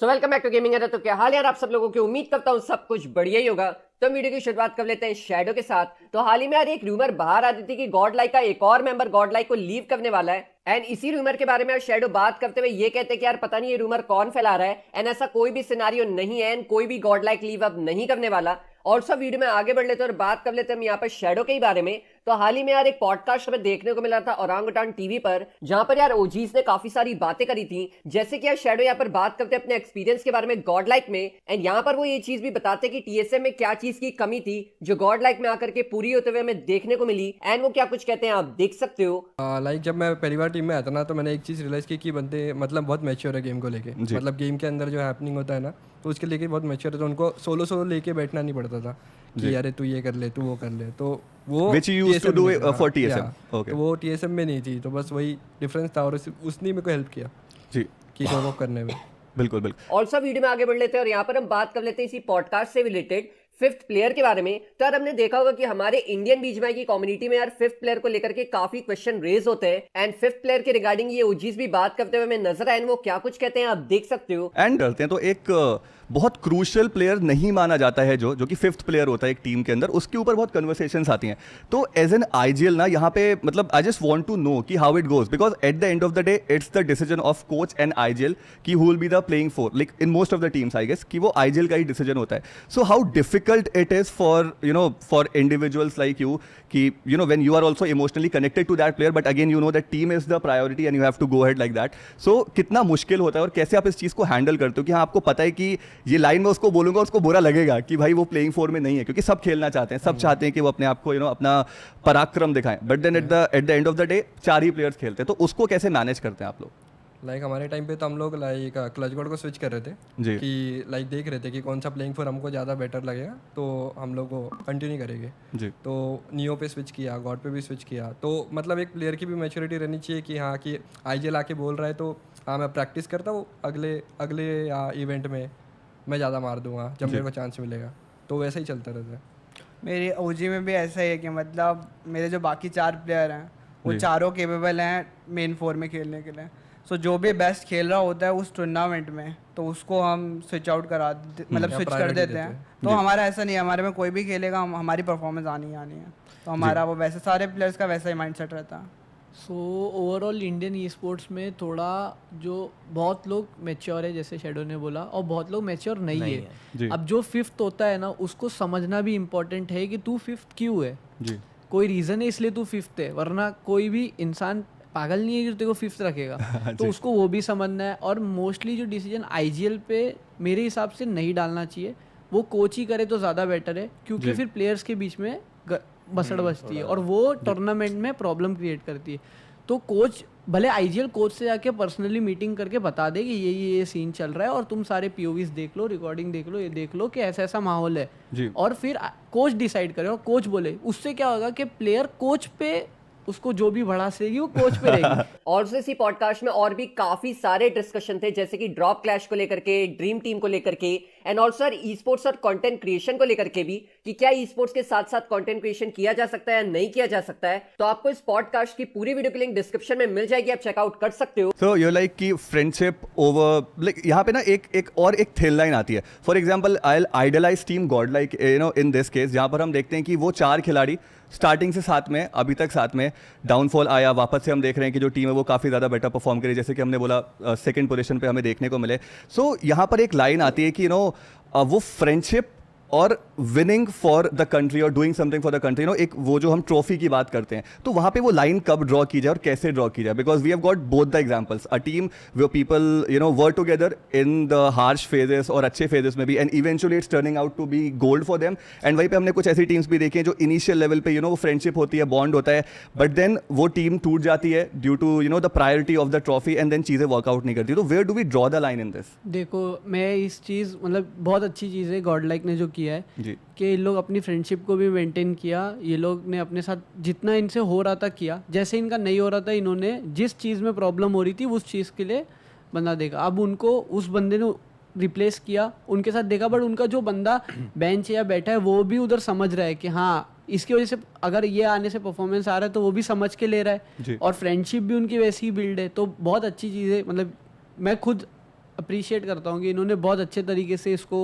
So welcome back to gaming तो क्या हाल यार आप सब लोगों की उम्मीद करता हूँ सब कुछ बढ़िया ही होगा तो वीडियो की शुरुआत कर लेते हैं शेडो के साथ तो हाल ही में यार एक रूमर बाहर आ रही थी कि गॉड लाइक का एक और मेंबर गॉड लाइक को लीव करने वाला है एंड इसी रूमर के बारे में शेडो बात करते हुए ये कहते हैं कि यार पता नहीं ये रूमर कौन फैला रहा है एंड ऐसा कोई भी सिनारियो नहीं है एंड कोई भी गॉड लाइक लीव अब नहीं करने वाला और सब वीडियो में आगे बढ़ लेते हैं और बात कर लेते हैं हम यहाँ पर शेडो के ही बारे में तो हाल ही में यार एक पॉडकास्ट हमें देखने को मिला था और टीवी पर जहां पर यार ओजीज ने काफी सारी बातें करी थी जैसे कि यार शेडो यहाँ पर बात करते अपने एक्सपीरियंस के बारे में गॉड लाइक में एंड यहाँ पर वो ये चीज भी बताते कि टीएसएम में क्या चीज की कमी थी जो गॉड लाइक में आकर के पूरी होते हुए हमें देखने को मिली एंड वो क्या कुछ कहते हैं आप देख सकते हो लाइक जब मैं पहली बार टीम में आता ना तो मैंने एक चीज रियलाइज की बंदे मतलब बहुत मेच्योर है गेम को लेके मतलब गेम के अंदर जो हैपनिंग होता है ना तो उसके लेके बहुत मेच्योर है तो उनको सोलो सोलो लेके बैठना नहीं पड़ता था कि अरे तू ये कर ले तू वो कर ले तो वो which you used to do for TSM okay वो टीएसएम में नहीं थी तो बस वही डिफरेंस था और उसने मेरे को हेल्प किया जी कि जॉब करने में बिल्कुल बिल्कुल ऑल्सो वीडियो में आगे बढ़ लेते हैं और यहाँ पर हम बात कर लेते हैं इसी पॉडकास्ट से रिलेटेड फिफ्थ प्लेयर के बारे में तो यार हमने देखा होगा कि हमारे इंडियन बीच में की कम्युनिटी में यार फिफ्थ प्लेयर को लेकर के काफी क्वेश्चन रेज होते हैं एंड फिफ्थ प्लेयर के रिगार्डिंग ये उजीज भी बात करते हुए हमें नजर आए वो क्या कुछ कहते हैं आप देख सकते हो एंड डरते हैं तो एक uh... बहुत क्रूशल प्लेयर नहीं माना जाता है जो जो कि फिफ्थ प्लेयर होता है एक टीम के अंदर उसके ऊपर बहुत कन्वर्सेशन आती हैं तो एज एन आई ना यहाँ पे मतलब I just want to know कि how it goes because at the end of the day it's the decision of coach and I कि who will be the playing four like in most of the teams I guess कि वो I का ही decision होता है so how difficult it is for you know for individuals like you कि you know when you are also emotionally connected to that player but again you know that team is the priority and you have to go head like that so कितना मुश्किल होता है और कैसे आप इस चीज़ को हैंडल करते हो कि हाँ आपको पता है कि ये लाइन में उसको बोलूंगा उसको बुरा लगेगा कि भाई वो प्लेइंग फोर में नहीं है क्योंकि सब खेलना चाहते हैं सब हम्म। चाहते हैं कि वो अपने आप को यू नो अपना पराक्रम दिखाएं but then at the at the end of the day चार ही प्लेयर्स खेलते हैं तो उसको कैसे मैनेज करते हैं आप लोग लाइक like, हमारे टाइम पे तो हम लोग लाइक क्लच गोड को स्विच कर रहे थे कि लाइक like, देख रहे थे कि कौन सा प्लेइंग फॉर हमको ज़्यादा बेटर लगेगा तो हम लोग को कंटिन्यू करेंगे तो नियो पे स्विच किया गॉड पे भी स्विच किया तो मतलब एक प्लेयर की भी मेच्योरिटी रहनी चाहिए कि हाँ कि आई आके बोल रहा है तो हाँ मैं प्रैक्टिस करता हूँ अगले अगले इवेंट uh, में मैं ज़्यादा मार दूंगा जब मेरे को चांस मिलेगा तो वैसे ही चलता रहता है मेरे ओजी में भी ऐसा ही है कि मतलब मेरे जो बाकी चार प्लेयर हैं वो चारों केपेबल हैं मेन फोर में खेलने के लिए सो जो भी बेस्ट खेल रहा होता है उस टूर्नामेंट में तो उसको हम स्विच आउट करा हम्म, मतलब स्विच कर देते हैं तो हमारा ऐसा नहीं है हमारे में कोई भी खेलेगा हमारी परफॉर्मेंस आनी ही आनी है तो हमारा वो वैसे सारे प्लेयर्स का वैसा ही माइंड रहता है so overall Indian esports में थोड़ा जो बहुत लोग मेच्योर है जैसे शेडो ने बोला और बहुत लोग मेच्योर नहीं, नहीं है, है। अब जो फिफ्थ होता है ना उसको समझना भी इम्पोर्टेंट है कि तू फिफ्थ क्यों है जी कोई रीज़न है इसलिए तू फिफ्थ है वरना कोई भी इंसान पागल नहीं है कि तेरे को फिफ्थ रखेगा तो उसको वो भी समझना है और मोस्टली जो डिसीजन आई पे मेरे हिसाब से नहीं डालना चाहिए वो कोच ही करे तो ज़्यादा बेटर है क्योंकि फिर प्लेयर्स के बीच में बसड़ हम्म, बसती है और वो टूर्नामेंट में प्रॉब्लम क्रिएट करती है तो कोच भले आईजीएल कोच से जाके पर्सनली मीटिंग करके बता दे कि ये ये ये सीन चल रहा है और तुम सारे पीओवीज देख लो रिकॉर्डिंग देख लो ये देख लो कि ऐसा ऐसा माहौल है जी। और फिर कोच डिसाइड करे और कोच बोले उससे क्या होगा कि प्लेयर कोच पे उसको जो भी भड़ासेगी वो कोच पे रहेगी और इसी पॉडकास्ट में और भी काफी सारे डिस्कशन थे जैसे कि ड्रॉप क्लैश को लेकर के ड्रीम टीम को लेकर के and also sir esports और कॉन्टेंट क्रिएशन को लेकर के भी कि क्या ई स्पोर्ट्स के साथ साथ कॉन्टेंट क्रिएशन किया जा सकता है या नहीं किया जा सकता है तो आपको इस पॉडकास्ट की पूरी वीडियो की लिंक डिस्क्रिप्शन में मिल जाएगी आप चेकआउट कर सकते हो सो यू लाइक की फ्रेंडशिप ओवर लाइक यहाँ पे ना एक एक और एक थेल लाइन आती है for example I idolize team god like you know in this case जहाँ पर हम देखते हैं कि वो चार खिलाड़ी स्टार्टिंग से साथ में अभी तक साथ में डाउनफॉल आया वापस से हम देख रहे हैं कि जो टीम है वो काफ़ी ज़्यादा बेटर परफॉर्म करी जैसे कि हमने बोला सेकंड पोजीशन पे हमें देखने को मिले सो so, यहाँ पर एक लाइन आती है कि यू नो वो फ्रेंडशिप और विनिंग फॉर द कंट्री और doing something for the country no एक वो जो हम ट्रॉफी की बात करते हैं तो वहां पे वो लाइन कब ड्रॉ की जाए और कैसे ड्रॉ की जाए because we have got both the examples a team वो people you know work together in the harsh phases और अच्छे फेजेस में भी and eventually it's turning out to be gold for them and वहीं पर हमने कुछ ऐसी टीम्स भी देखी है जो इनिशियल लेवल पर यू नो वो फ्रेंडशिप होती है बॉन्ड होता है बट देन वो टीम टूट जाती है due to you know the priority of the trophy and then चीज़ें वर्कआउट नहीं करती तो where do we draw the line in this देखो मैं इस चीज़ मतलब बहुत अच्छी चीज़ है गॉड लाइक ने जो की किया है कि इन लोग अपनी फ्रेंडशिप को भी मेंटेन किया ये लोग ने अपने साथ जितना इनसे हो रहा था किया जैसे इनका नहीं हो रहा था इन्होंने जिस चीज़ में प्रॉब्लम हो रही थी उस चीज़ के लिए बंदा देखा अब उनको उस बंदे ने रिप्लेस किया उनके साथ देखा बट उनका जो बंदा बेंच या बैठा है वो भी उधर समझ रहा है कि हाँ इसकी वजह से अगर ये आने से परफॉर्मेंस आ रहा है तो वो भी समझ के ले रहा है और फ्रेंडशिप भी उनकी वैसी ही बिल्ड है तो बहुत अच्छी चीज़ है मतलब मैं खुद अप्रिशिएट करता हूँ कि इन्होंने बहुत अच्छे तरीके से इसको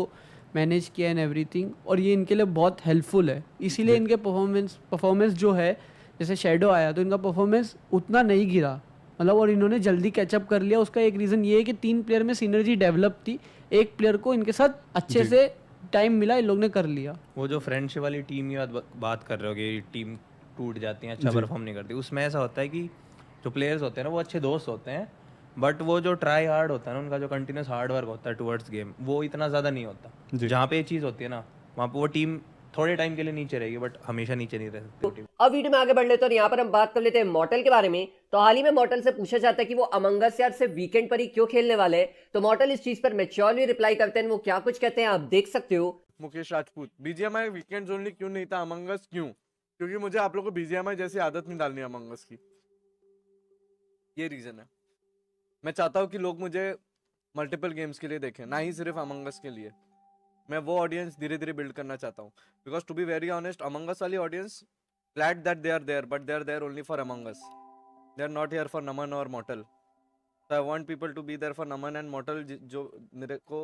मैनेज किया एंड एवरी और ये इनके लिए बहुत हेल्पफुल है इसीलिए इनके परफॉर्मेंस परफॉर्मेंस जो है जैसे शेडो आया तो इनका परफॉर्मेंस उतना नहीं गिरा मतलब और इन्होंने जल्दी कैचअप कर लिया उसका एक रीज़न ये है कि तीन प्लेयर में सीनर्जी डेवलप थी एक प्लेयर को इनके साथ अच्छे से टाइम मिला इन लोग ने कर लिया वो जो फ्रेंडशिप वाली टीम की बात बात कर रहे हो कि टीम टूट जाती है अच्छा परफॉर्म नहीं करती उसमें ऐसा होता है कि जो प्लेयर्स होते हैं ना वो अच्छे दोस्त होते हैं बट वो जो ट्राई हार्ड होता है ना उनका जो कंटिन्यूस हार्ड वर्क होता है टुवर्ड्स गेम वो इतना ज़्यादा नहीं होता जहाँ पे ये चीज़ होती है ना वहाँ पे वो टीम थोड़े टाइम के लिए नीचे रहेगी बट हमेशा नीचे नहीं रह सकती अब वीडियो में आगे बढ़ लेते हैं और यहाँ पर हम बात कर लेते हैं मॉटल के बारे में तो हाल ही में मॉटल से पूछा जाता है कि वो अमंगस यार से वीकेंड पर ही क्यों खेलने वाले हैं तो मॉटल इस चीज पर मेच्योरली रिप्लाई करते हैं वो क्या कुछ कहते हैं आप देख सकते हो मुकेश राजपूत बीजीएमआई वीकेंड जोनली क्यों नहीं था अमंगस क्यों क्योंकि मुझे आप लोगों को बीजीएमआई जैसी आदत नहीं डालनी अमंगस की ये रीजन है मैं चाहता हूँ कि लोग मुझे मल्टीपल गेम्स के लिए देखें ना ही सिर्फ अमंगस के लिए मैं वो ऑडियंस धीरे धीरे बिल्ड करना चाहता हूँ because to be very honest Among Us वाली audience glad that they are there but they are there only for Among Us they are not here for Naman और मॉटल तो I want people to be there for Naman and Mortal जो मेरे को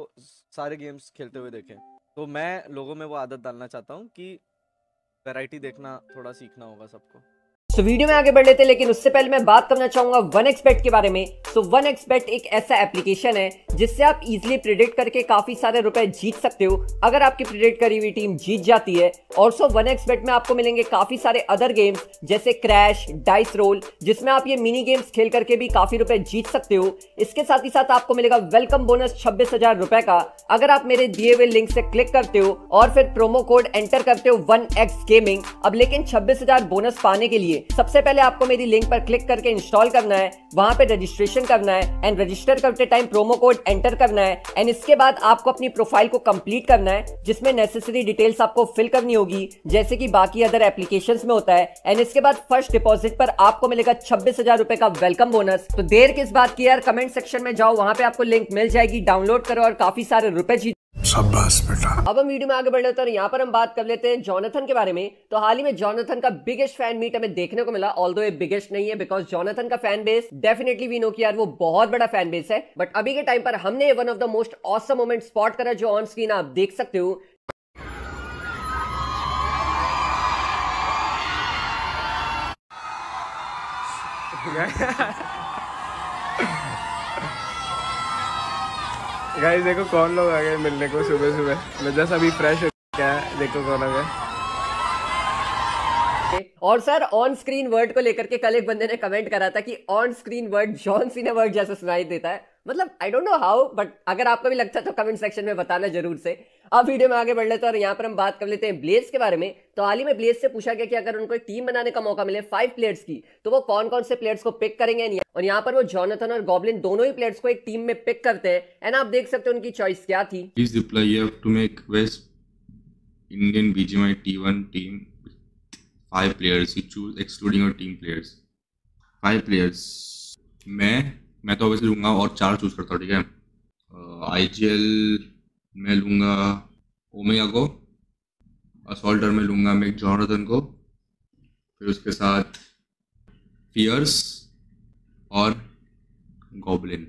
सारे games खेलते हुए देखें तो मैं लोगों में वो आदत डालना चाहता हूँ कि वैरायटी देखना थोड़ा सीखना होगा सबको सो so, वीडियो में आगे बढ़ लेते हैं लेकिन उससे पहले मैं बात करना चाहूंगा वन एक्सपेट के बारे में सो वन एक्सपेट एक ऐसा एप्लीकेशन है जिससे आप इजिली प्रिडिक्ट करके काफी सारे रुपए जीत सकते हो अगर आपकी प्रिडिक्ट करी हुई टीम जीत जाती है और सो वन एक्सपेक्ट में आपको मिलेंगे काफी सारे अदर गेम्स जैसे क्रैश डाइस रोल जिसमें आप ये मिनी गेम्स खेल करके भी काफी रुपए जीत सकते हो इसके साथ ही साथ आपको मिलेगा वेलकम बोनस छब्बीस हजार रुपए का अगर आप मेरे दिए हुए लिंक से क्लिक करते हो और फिर प्रोमो कोड एंटर करते हो वन एक्स गेमिंग अब लेकिन छब्बीस हजार बोनस पाने के लिए सबसे पहले आपको मेरी लिंक पर क्लिक करके इंस्टॉल करना है वहाँ पे रजिस्ट्रेशन करना है एंड रजिस्टर करते टाइम प्रोमो कोड एंटर करना है एंड इसके बाद आपको अपनी प्रोफाइल को कंप्लीट करना है जिसमें नेसेसरी डिटेल्स आपको फिल करनी होगी जैसे कि बाकी अदर एप्लीकेशन में होता है एंड इसके बाद फर्स्ट डिपॉजिट पर आपको मिलेगा छब्बीस हजार का वेलकम बोनस तो देर किस बात की यार कमेंट सेक्शन में जाओ वहाँ पे आपको लिंक मिल जाएगी डाउनलोड करो और काफी सारे रुपए शाबाश बेटा अब हम वीडियो में आगे बढ़ लेते हैं और यहाँ पर हम बात कर लेते हैं जॉनथन के बारे में तो हाल ही में जॉनथन का बिगेस्ट फैन मीट हमें देखने को मिला ऑल ये बिगेस्ट नहीं है बिकॉज जॉनथन का fan base definitely we know की यार वो बहुत बड़ा फैन बेस है बट अभी के टाइम पर हमने one of the most awesome moment spot करा जो ऑन स्क्रीन आप देख सकते हो Yeah. गाइस देखो कौन लोग आ गए मिलने को सुबह सुबह मैं जैसा अभी फ्रेश हो गया देखो कौन आ गए और सर ऑन स्क्रीन वर्ड को लेकर के कल एक बंदे ने कमेंट करा था कि on screen word John Cena word जैसा सुनाई देता है मतलब I don't know how but अगर आपको भी लगता है तो कमेंट सेक्शन में बताना जरूर से अब वीडियो में आगे बढ़ लेते हैं और यहाँ पर हम बात कर लेते हैं ब्लेज के बारे में तो हाल ही में ब्लेज से पूछा गया कि अगर उनको एक टीम बनाने का मौका मिले फाइव प्लेयर्स की तो वो कौन कौन से प्लेयर्स को पिक करेंगे और यहाँ पर वो जॉनथन और गॉबलिन दोनों ही प्लेयर्स को एक टीम में पिक करते हैं एंड आप देख सकते हैं उनकी चॉइस क्या थी please reply to make best Indian BGMI T1 team five players you choose excluding your team players five players मैं मैं तो ऑब्वियसली लूँगा और चार चूज करता हूँ ठीक है आई जी एल मैं लूँगा ओमेगा को असोल्टर में लूँगा मैं जॉनरथन को फिर उसके साथ फियर्स और गॉबलिन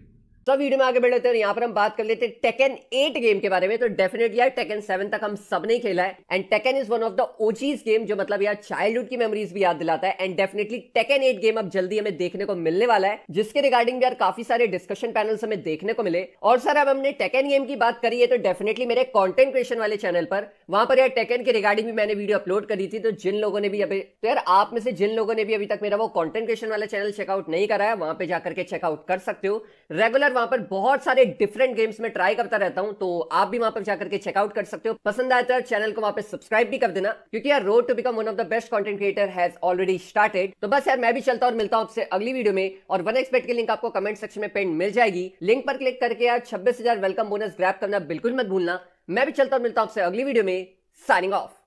तो वीडियो में आगे बढ़ लेते हैं यहाँ पर हम बात कर लेते हैं टेकन एट गेम के बारे में तो डेफिनेटली यार टेकन सेवन तक हम सब ने खेला है and Tekken is one of the ओचीज गेम जो मतलब यार चाइल्डहुड की मेमोरीज भी याद दिलाता है and definitely Tekken eight game अब जल्दी हमें देखने को मिलने वाला है जिसके रिगार्डिंग भी यार काफी सारे डिस्कशन पैनल हमें देखने को मिले और सर अब हमने टेकन गेम की बात करी है तो डेफिनेटली मेरे कॉन्टेंट क्रिएशन वाले चैनल पर वहां पर यार टेकन के रिगार्डिंग भी मैंने वीडियो अपलोड करी थी तो जिन लोगों ने भी अभी तो यार आप में से जिन लोगों ने भी अभी तक मेरा वो कंटेंट क्रिएशन वाला चैनल चेकआउट नहीं करा है वहां पे जाकर के चेकआउट कर सकते हो रेगुलर वहां पर बहुत सारे डिफरेंट गेम्स में ट्राई करता रहता हूँ तो आप भी वहां पर जाकर के चेकआउट कर सकते हो पसंद आया तो चैनल को वहां पर सब्सक्राइब भी कर देना क्योंकि यार road to become one of the best content creator has already started तो बस यार मैं भी चलता हूँ और मिलता हूँ आपसे अगली वीडियो में और वन एक्सपेक्ट की लिंक आपको कमेंट सेक्शन में पेंट मिल जाएगी लिंक पर क्लिक करके यार छब्बीस वेलकम बोनस ग्रैप करना बिल्कुल मत भूलना मैं भी चलता मिलता हूं आपसे अगली वीडियो में साइनिंग ऑफ